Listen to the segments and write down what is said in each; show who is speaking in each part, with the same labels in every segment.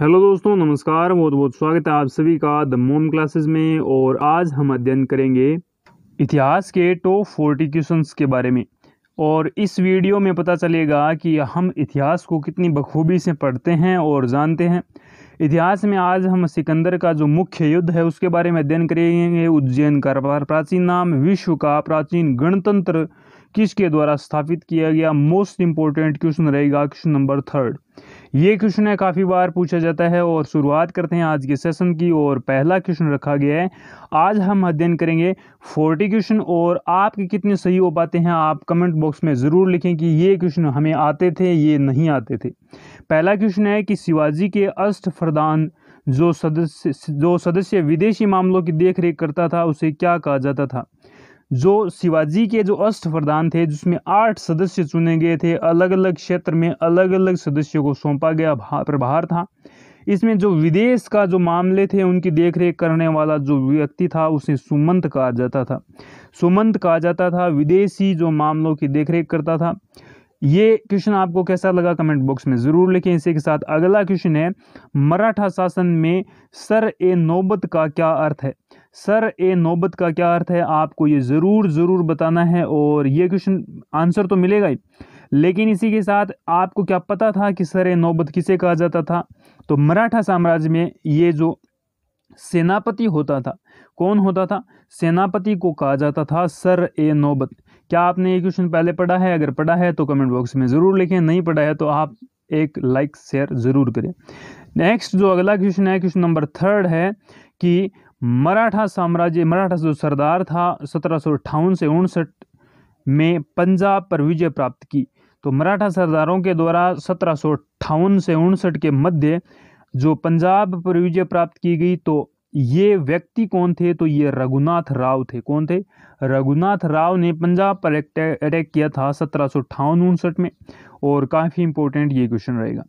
Speaker 1: hello दोस्तों नमस्कार बहुत बहुत स्वागत है आप सभी का द मोम क्लासेस में और आज हम अध्ययन करेंगे इतिहास के टॉप फोर्टी क्वेश्चंस के बारे में और इस वीडियो में पता चलेगा कि हम इतिहास को कितनी बखूबी से पढ़ते हैं और जानते हैं इतिहास में आज हम सिकंदर का जो मुख्य युद्ध है उसके बारे में अध्ययन करेंगे उज्जैन का प्राचीन नाम विश्व का प्राचीन गणतंत्र किसके द्वारा स्थापित किया गया मोस्ट इम्पोर्टेंट क्वेश्चन रहेगा क्वेश्चन नंबर थर्ड ये क्वेश्चन है काफ़ी बार पूछा जाता है और शुरुआत करते हैं आज के सेशन की और पहला क्वेश्चन रखा गया है आज हम अध्ययन करेंगे फोर्टी क्वेश्चन और आपके कितने सही हो पाते हैं आप कमेंट बॉक्स में ज़रूर लिखें कि ये क्वेश्चन हमें आते थे ये नहीं आते थे पहला क्वेश्चन है कि शिवाजी के अष्ट फरदान जो सदस्य जो सदस्य विदेशी मामलों की देख करता था उसे क्या कहा जाता था जो शिवाजी के जो अष्ट प्रधान थे जिसमें आठ सदस्य चुने गए थे अलग अलग क्षेत्र में अलग अलग सदस्यों को सौंपा गया प्रभार था इसमें जो विदेश का जो मामले थे उनकी देखरेख करने वाला जो व्यक्ति था उसे सुमंत कहा जाता था सुमंत कहा जाता था विदेशी जो मामलों की देखरेख करता था ये क्वेश्चन आपको कैसा लगा कमेंट बॉक्स में ज़रूर लिखें इसी के साथ अगला क्वेश्चन है मराठा शासन में सर ए नौबत का क्या अर्थ है सर ए नौबत का क्या अर्थ है आपको ये ज़रूर ज़रूर बताना है और ये क्वेश्चन आंसर तो मिलेगा ही लेकिन इसी के साथ आपको क्या पता था कि सर ए नौबत किसे कहा जाता था तो मराठा साम्राज्य में ये जो सेनापति होता था कौन होता था सेनापति को कहा जाता था सर ए नौबत क्या आपने ये क्वेश्चन पहले पढ़ा है अगर पढ़ा है तो कमेंट बॉक्स में ज़रूर लिखें नहीं पढ़ा है तो आप एक लाइक शेयर ज़रूर करें नेक्स्ट जो अगला क्वेश्चन है क्वेश्चन नंबर थर्ड है कि मराठा साम्राज्य मराठा जो सरदार था सत्रह से उनसठ में पंजाब पर विजय प्राप्त की तो मराठा सरदारों के द्वारा सत्रह से उनसठ के मध्य जो पंजाब पर विजय प्राप्त की गई तो ये व्यक्ति कौन थे तो ये रघुनाथ राव थे कौन थे रघुनाथ राव ने पंजाब पर अटैक किया था सत्रह सौ में और काफ़ी इंपॉर्टेंट ये क्वेश्चन रहेगा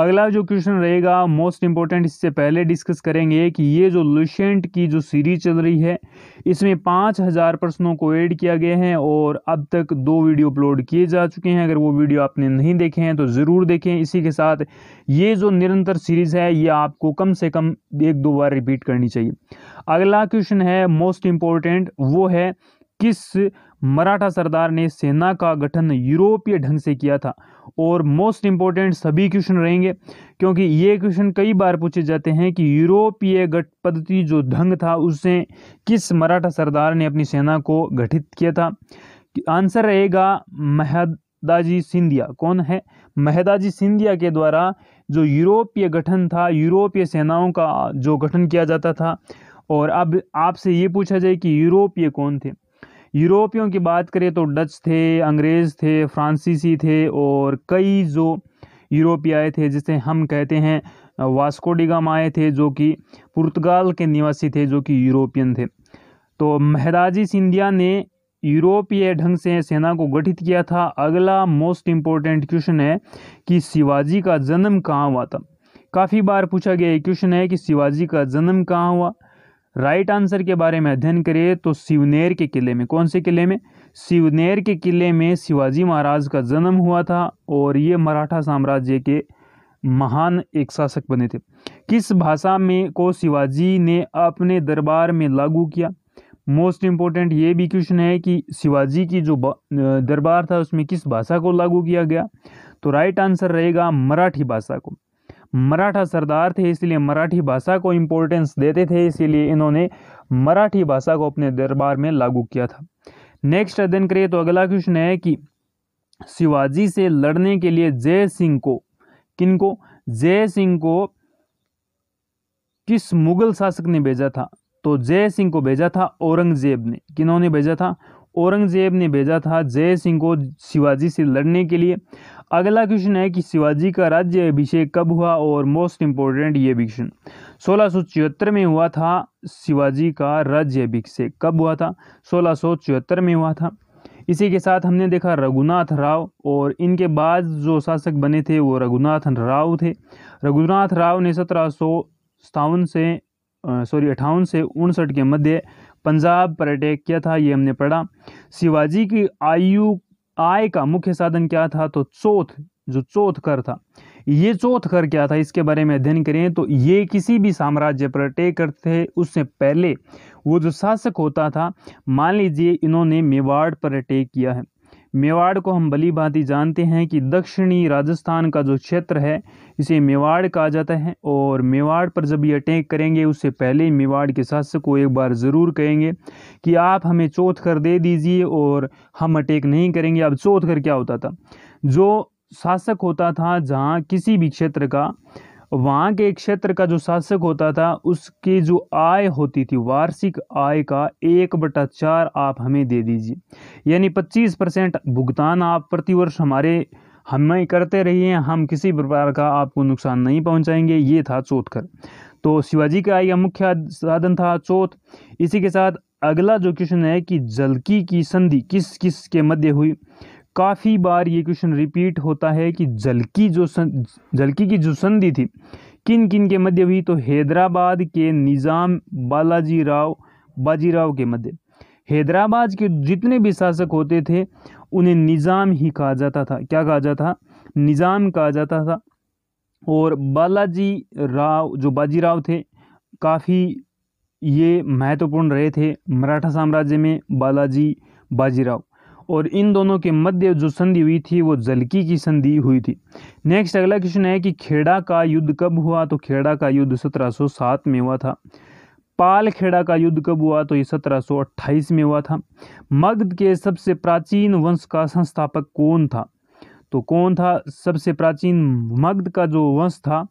Speaker 1: अगला जो क्वेश्चन रहेगा मोस्ट इंपॉर्टेंट इससे पहले डिस्कस करेंगे कि ये जो लुशेंट की जो सीरीज चल रही है इसमें पाँच हज़ार प्रश्नों को ऐड किया गया है और अब तक दो वीडियो अपलोड किए जा चुके हैं अगर वो वीडियो आपने नहीं देखे हैं तो ज़रूर देखें इसी के साथ ये जो निरंतर सीरीज़ है ये आपको कम से कम एक दो बार रिपीट करनी चाहिए अगला क्वेश्चन है मोस्ट इम्पोर्टेंट वो है किस मराठा सरदार ने सेना का गठन यूरोपीय ढंग से किया था और मोस्ट इम्पोर्टेंट सभी क्वेश्चन रहेंगे क्योंकि ये क्वेश्चन कई बार पूछे जाते हैं कि यूरोपीय गठ पद्धति जो ढंग था उससे किस मराठा सरदार ने अपनी सेना को गठित किया था आंसर रहेगा महदाजी सिंधिया कौन है महदाजी सिंधिया के द्वारा जो यूरोपीय गठन था यूरोपीय सेनाओं का जो गठन किया जाता था और अब आपसे ये पूछा जाए कि यूरोपीय कौन थे यूरोपियों की बात करें तो डच थे अंग्रेज़ थे फ्रांसीसी थे और कई जो यूरोपी आए थे जिसे हम कहते हैं वास्कोडिगम आए थे जो कि पुर्तगाल के निवासी थे जो कि यूरोपियन थे तो महदाजी सिंधिया ने यूरोपीय ढंग से सेना को गठित किया था अगला मोस्ट इम्पोर्टेंट क्वेश्चन है कि शिवाजी का जन्म कहाँ हुआ था काफ़ी बार पूछा गया क्वेश्चन है कि शिवाजी का जन्म कहाँ हुआ राइट आंसर के बारे में अध्ययन करें तो शिवनेर के किले में कौन से किले में शिवनेर के किले में शिवाजी महाराज का जन्म हुआ था और ये मराठा साम्राज्य के महान एक शासक बने थे किस भाषा में को शिवाजी ने अपने दरबार में लागू किया मोस्ट इम्पोर्टेंट ये भी क्वेश्चन है कि शिवाजी की जो दरबार था उसमें किस भाषा को लागू किया गया तो राइट आंसर रहेगा मराठी भाषा को मराठा सरदार थे इसलिए मराठी भाषा को इम्पोर्टेंस देते थे इसीलिए इन्होंने मराठी भाषा को अपने दरबार में लागू किया था नेक्स्ट अध्ययन करिए तो अगला क्वेश्चन है कि शिवाजी से लड़ने के लिए जय सिंह को किनको जय सिंह को किस मुगल शासक ने भेजा था तो जय सिंह को भेजा था औरंगजेब ने किन्होंने भेजा था औरंगज़ेब ने भेजा था जय सिंह को शिवाजी से लड़ने के लिए अगला क्वेश्चन है कि शिवाजी का राज्य अभिषेक कब हुआ और मोस्ट इम्पोर्टेंट ये क्वेश्चन सोलह में हुआ था शिवाजी का राज्य अभिषेक कब हुआ था सोलह में हुआ था इसी के साथ हमने देखा रघुनाथ राव और इनके बाद जो शासक बने थे वो रघुनाथ राव थे रघुनाथ राव ने सत्रह सौ सत्तावन से सॉरी अठावन से उनसठ के मध्य पंजाब पर अटैक किया था ये हमने पढ़ा शिवाजी की आयु आय का मुख्य साधन क्या था तो चौथ जो चौथ कर था ये चौथ कर क्या था इसके बारे में अध्ययन करें तो ये किसी भी साम्राज्य पर अटैक करते थे उससे पहले वो जो शासक होता था मान लीजिए इन्होंने मेवाड़ पर अटैक किया है मेवाड़ को हम भली भांति जानते हैं कि दक्षिणी राजस्थान का जो क्षेत्र है इसे मेवाड़ कहा जाता है और मेवाड़ पर जब ये अटैक करेंगे उससे पहले मेवाड़ के शासक को एक बार ज़रूर कहेंगे कि आप हमें चौथ कर दे दीजिए और हम अटैक नहीं करेंगे अब चौथ कर क्या होता था जो शासक होता था जहाँ किसी भी क्षेत्र का वहाँ के क्षेत्र का जो शासक होता था उसकी जो आय होती थी वार्षिक आय का एक बटा चार आप हमें दे दीजिए यानी पच्चीस परसेंट भुगतान आप प्रतिवर्ष हमारे हमें करते रहिए हम किसी प्रकार का आपको नुकसान नहीं पहुंचाएंगे ये था चौथकर तो शिवाजी का आय का मुख्य साधन था चौथ इसी के साथ अगला जो क्वेश्चन है कि जलकी की संधि किस किस के मध्य हुई काफ़ी बार ये क्वेश्चन रिपीट होता है कि जलकी जो सन जलकी की जो संधि थी किन किन के मध्य हुई तो हैदराबाद के निज़ाम बालाजी राव बाजीराव के मध्य हैदराबाद के जितने भी शासक होते थे उन्हें निज़ाम ही कहा जाता था क्या कहा जाता था निज़ाम कहा जाता था और बालाजी राव जो बाजीराव थे काफ़ी ये महत्वपूर्ण रहे थे मराठा साम्राज्य में बालाजी बाजीराव और इन दोनों के मध्य जो संधि हुई थी वो जलकी की संधि हुई थी नेक्स्ट अगला क्वेश्चन है कि खेड़ा का युद्ध कब हुआ तो खेड़ा का युद्ध 1707 में हुआ था पाल खेड़ा का युद्ध कब हुआ तो ये 1728 में हुआ था मगध के सबसे प्राचीन वंश का संस्थापक कौन था तो कौन था सबसे प्राचीन मगध का जो वंश था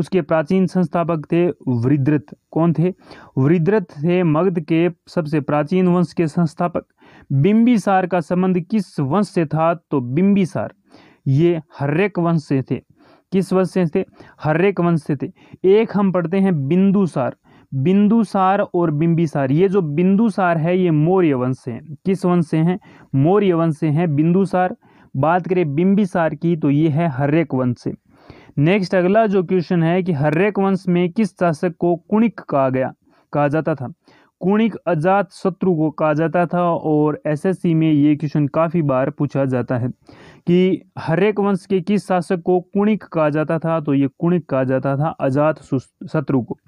Speaker 1: उसके प्राचीन संस्थापक थे वृद्रथ कौन थे वृद्रथ थे मगध के सबसे प्राचीन वंश के संस्थापक बिंबिसार का संबंध किस वंश से था तो बिंबिसार ये हर्रेक वंश से थे किस वंश से थे हर्रेक वंश से थे एक हम पढ़ते हैं बिंदुसार बिंदुसार और बिंबिसार ये जो बिंदुसार है ये मौर्य वंश से हैं किस वंश से हैं मौर्य वंश से हैं बिंदुसार बात करें बिंबिसार की तो ये है हर्रेक वंश से नेक्स्ट अगला जो क्वेश्चन है कि हर्रेक वंश में किस शासक को कुणिक कहा गया कहा जाता था कुणिक अजात शत्रु को कहा जाता था और एसएससी में ये क्वेश्चन काफ़ी बार पूछा जाता है कि हरेक वंश के किस शासक को कुणिक कहा जाता था तो ये कुणिक कहा जाता था अजात शत्रु को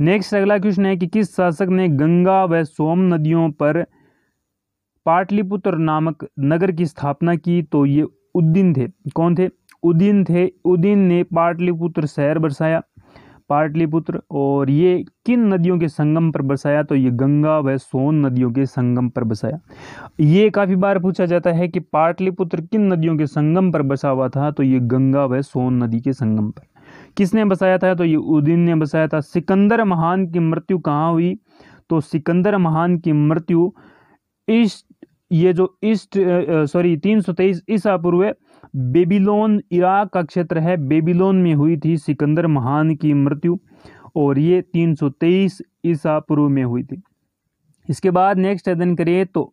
Speaker 1: नेक्स्ट अगला क्वेश्चन है कि किस शासक ने गंगा व सोम नदियों पर पाटलिपुत्र नामक नगर की स्थापना की तो ये उद्दीन थे कौन थे उदीन थे उदीन ने पाटलिपुत्र शहर बसाया पाटलिपुत्र और ये किन नदियों के संगम पर बसाया तो ये गंगा व सोन नदियों के संगम पर बसाया ये काफ़ी बार पूछा जाता है कि पाटलिपुत्र किन नदियों के संगम पर बसा हुआ था तो ये गंगा व सोन नदी के संगम पर किसने बसाया था तो ये उदीन ने बसाया था सिकंदर महान की मृत्यु कहाँ हुई तो सिकंदर महान की मृत्यु इस ये जो ईस्ट सॉरी तीन सौ तेईस ईसा पूर्व बेबीलोन इराक का क्षेत्र है बेबीलोन में हुई थी सिकंदर महान की मृत्यु और ये 323 ईसा पूर्व में हुई थी इसके बाद नेक्स्ट अध्ययन करिए तो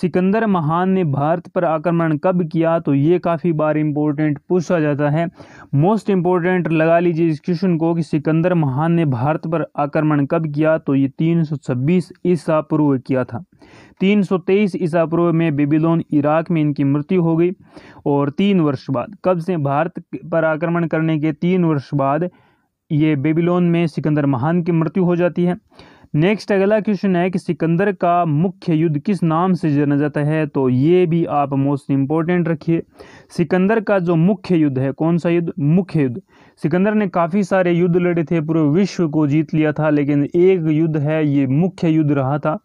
Speaker 1: सिकंदर महान ने भारत पर आक्रमण कब किया तो ये काफ़ी बार इम्पोर्टेंट पूछा जाता है मोस्ट इम्पोर्टेंट लगा लीजिए इस क्वेश्चन को कि सिकंदर महान ने भारत पर आक्रमण कब किया तो ये 326 ईसा पूर्व किया था 323 ईसा पूर्व में बेबीलोन इराक में इनकी मृत्यु हो गई और तीन वर्ष बाद कब से भारत पर आक्रमण करने के तीन वर्ष बाद ये बेबीलोन में सिकंदर महान की मृत्यु हो जाती है नेक्स्ट अगला क्वेश्चन है कि सिकंदर का मुख्य युद्ध किस नाम से जाना जाता है तो ये भी आप मोस्ट इम्पोर्टेंट रखिए सिकंदर का जो मुख्य युद्ध है कौन सा युद्ध मुख्य युद्ध सिकंदर ने काफ़ी सारे युद्ध लड़े थे पूरे विश्व को जीत लिया था लेकिन एक युद्ध है ये मुख्य युद्ध रहा था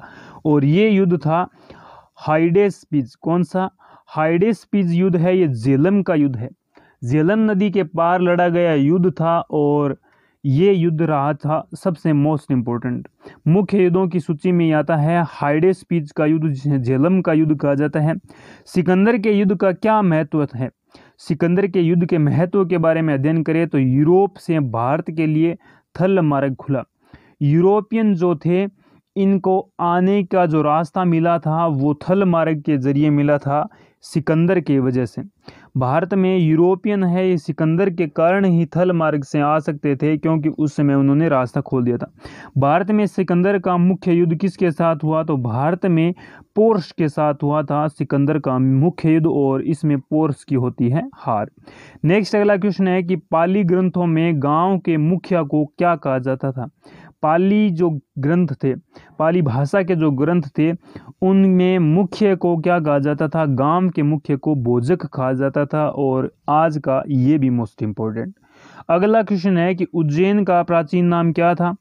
Speaker 1: और ये युद्ध था हाइडेस्पीज कौन सा हाइडेस्पीज युद्ध है ये झेलम का युद्ध है झेलम नदी के पार लड़ा गया युद्ध था और ये युद्ध रहा था सबसे मोस्ट इम्पोर्टेंट मुख्य युद्धों की सूची में आता है हाइडे स्पीच का युद्ध झेलम का युद्ध कहा जाता है सिकंदर के युद्ध का क्या महत्व है सिकंदर के युद्ध के महत्व के बारे में अध्ययन करें तो यूरोप से भारत के लिए थल मार्ग खुला यूरोपियन जो थे इनको आने का जो रास्ता मिला था वो थल मार्ग के ज़रिए मिला था सिकंदर के वजह से भारत में यूरोपियन है ये सिकंदर के कारण ही थल मार्ग से आ सकते थे क्योंकि उस समय उन्होंने रास्ता खोल दिया था भारत में सिकंदर का मुख्य युद्ध किसके साथ हुआ तो भारत में पोर्स के साथ हुआ था सिकंदर का मुख्य युद्ध और इसमें पोर्स की होती है हार नेक्स्ट अगला क्वेश्चन है कि पाली ग्रंथों में गांव के मुखिया को क्या कहा जाता था पाली जो ग्रंथ थे पाली भाषा के जो ग्रंथ थे उनमें मुख्य को क्या कहा जाता था गांव के मुख्य को भोजक कहा जाता था और आज का ये भी मोस्ट इम्पोर्टेंट अगला क्वेश्चन है कि उज्जैन का प्राचीन नाम क्या था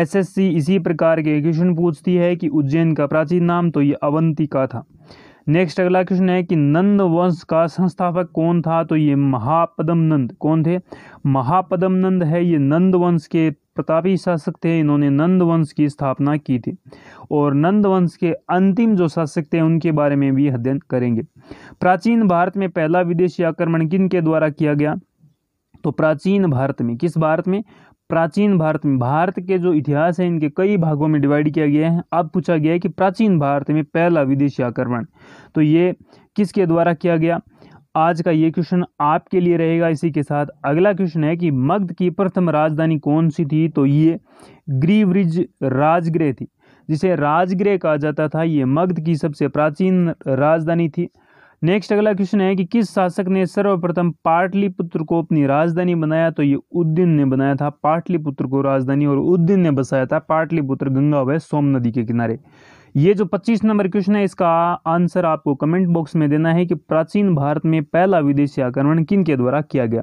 Speaker 1: एसएससी इसी प्रकार के क्वेश्चन पूछती है कि उज्जैन का प्राचीन नाम तो ये अवंती का था नेक्स्ट अगला क्वेश्चन है कि नंद वंश का संस्थापक कौन था तो ये महापदम नंद कौन थे महापदम नंद है ये नंद वंश के प्रतापी शासक थे इन्होंने नंद वंश की स्थापना की थी और नंद वंश के अंतिम जो शासक थे उनके बारे में भी अध्ययन करेंगे प्राचीन भारत में पहला विदेशी आक्रमण किन के द्वारा किया गया तो प्राचीन भारत में किस भारत में प्राचीन भारत में भारत के जो इतिहास है इनके कई भागों में डिवाइड किया गया है अब पूछा गया है कि प्राचीन भारत में पहला विदेशी आक्रमण तो ये किसके द्वारा किया गया आज का ये क्वेश्चन आपके लिए रहेगा इसी के साथ अगला क्वेश्चन है कि मगध की प्रथम राजधानी कौन सी थी तो ये ग्रीवरिज राजगृह थी जिसे राजगृह कहा जाता था ये मगध की सबसे प्राचीन राजधानी थी नेक्स्ट अगला क्वेश्चन है कि किस शासक ने सर्वप्रथम पाटलिपुत्र को अपनी राजधानी बनाया तो ये उद्दीन ने बनाया था पाटलिपुत्र को राजधानी और उद्दीन ने बसाया था पाटलिपुत्र गंगा व सोम नदी के किनारे ये जो 25 नंबर क्वेश्चन है इसका आंसर आपको कमेंट बॉक्स में देना है कि प्राचीन भारत में पहला विदेशी आक्रमण किन के द्वारा किया गया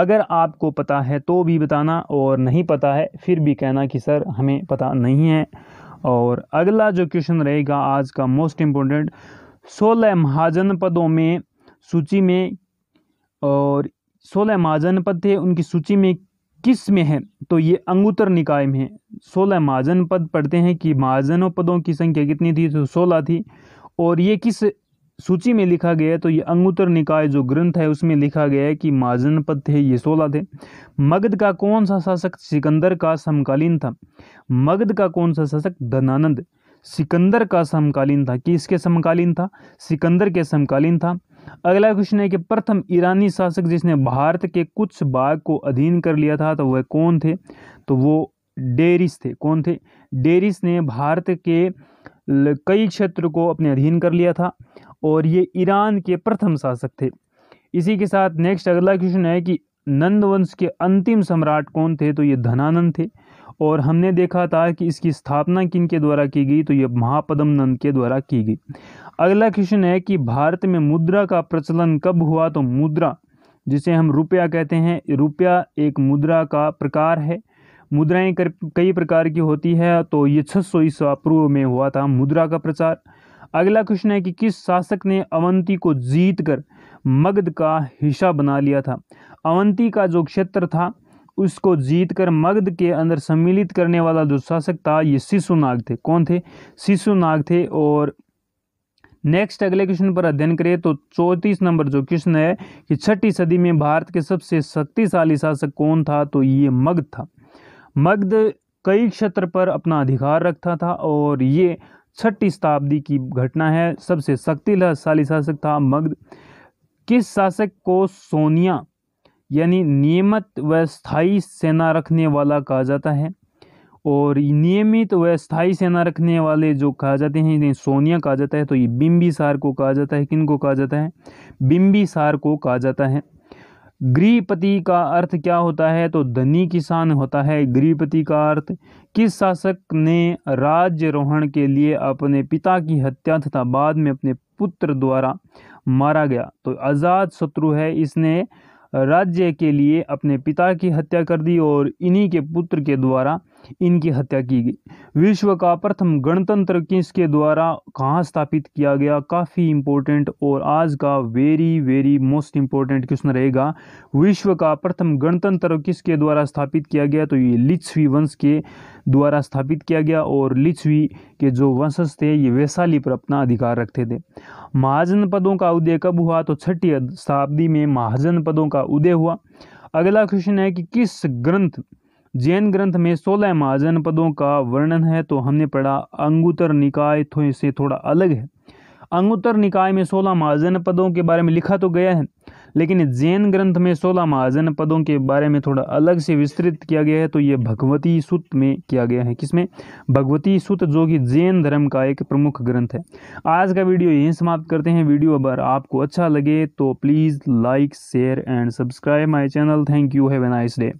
Speaker 1: अगर आपको पता है तो भी बताना और नहीं पता है फिर भी कहना कि सर हमें पता नहीं है और अगला जो क्वेश्चन रहेगा आज का मोस्ट इम्पोर्टेंट सोलह महाजन पदों में सूची में और सोलह महाजनपद थे उनकी सूची में किस में है तो ये अंगुतर निकाय में है सोलह महाजन पद पढ़ते हैं कि महाजनों पदों की संख्या कितनी थी तो सोलह थी और ये किस सूची में लिखा गया है तो ये अंगुतर निकाय जो ग्रंथ है उसमें लिखा गया है कि महाजन पद थे ये सोलह थे मगध का कौन सा शासक सिकंदर का समकालीन था मगध का कौन सा शासक धनानंद सिकंदर का समकालीन था किसके समकालीन था सिकंदर के समकालीन था अगला क्वेश्चन है कि प्रथम ईरानी शासक जिसने भारत के कुछ भाग को अधीन कर लिया था तो वह कौन थे तो वो डेरिस थे कौन थे डेरिस ने भारत के कई क्षेत्र को अपने अधीन कर लिया था और ये ईरान के प्रथम शासक थे इसी के साथ नेक्स्ट अगला क्वेश्चन है कि नंदवंश के अंतिम सम्राट कौन थे तो ये धनानंद थे और हमने देखा था कि इसकी स्थापना किन के द्वारा की गई तो ये महापदम नंद के द्वारा की गई अगला क्वेश्चन है कि भारत में मुद्रा का प्रचलन कब हुआ तो मुद्रा जिसे हम रुपया कहते हैं रुपया एक मुद्रा का प्रकार है मुद्राएं कई प्रकार की होती है तो ये छः सौ ईसा पूर्व में हुआ था मुद्रा का प्रचार अगला क्वेश्चन है कि किस शासक ने अवंती को जीत कर मगध का हिस्सा बना लिया था अवंती का जो क्षेत्र था उसको जीतकर मगध के अंदर सम्मिलित करने वाला जो शासक था ये शिशु नाग थे कौन थे शिशु नाग थे और नेक्स्ट अगले क्वेश्चन पर अध्ययन करें तो चौंतीस नंबर जो क्वेश्चन है कि छठी सदी में भारत के सबसे शक्तिशाली शासक कौन था तो ये मगध था मगध कई क्षेत्र पर अपना अधिकार रखता था और ये छठी शताब्दी की घटना है सबसे शक्तिशाली शासक था मगध किस शासक को सोनिया यानी नियमित व स्थायी सेना रखने वाला कहा जाता है और नियमित व स्थाई सेना रखने वाले जो कहा जाते हैं इन्हें सोनिया कहा जाता है तो ये सार को कहा जाता है किन को कहा जाता है सार को कहा जाता है गृहपति का अर्थ क्या होता है तो धनी किसान होता है गृहपति का अर्थ किस शासक ने रोहण के लिए अपने पिता की हत्या तथा बाद में अपने पुत्र द्वारा मारा गया तो आज़ाद शत्रु है इसने राज्य के लिए अपने पिता की हत्या कर दी और इन्हीं के पुत्र के द्वारा इनकी हत्या की गई विश्व का प्रथम गणतंत्र किसके द्वारा कहाँ स्थापित किया गया काफ़ी इम्पोर्टेंट और आज का very very most important question रहेगा विश्व का प्रथम गणतंत्र किसके द्वारा स्थापित किया गया तो ये लिच्छवी वंश के द्वारा स्थापित किया गया और लिच्छवी के जो वंशज थे ये वैशाली पर अपना अधिकार रखते थे महाजन पदों का उदय कब हुआ तो छठी शताब्दी में महाजन पदों का उदय हुआ अगला क्वेश्चन है कि किस ग्रंथ जैन ग्रंथ में सोलह महाजन पदों का वर्णन है तो हमने पढ़ा अंगुतर निकाय थो तो से थोड़ा अलग है अंगुतर निकाय में सोलह महाजन पदों के बारे में लिखा तो गया है लेकिन जैन ग्रंथ में सोलह महाजन पदों के बारे में थोड़ा अलग से विस्तृत किया गया है तो ये भगवती सूत में किया गया है किसमें भगवती सूत जो कि जैन धर्म का एक प्रमुख ग्रंथ है आज का वीडियो यहीं समाप्त करते हैं वीडियो अगर आपको अच्छा लगे तो please like share and subscribe my channel thank you have a nice day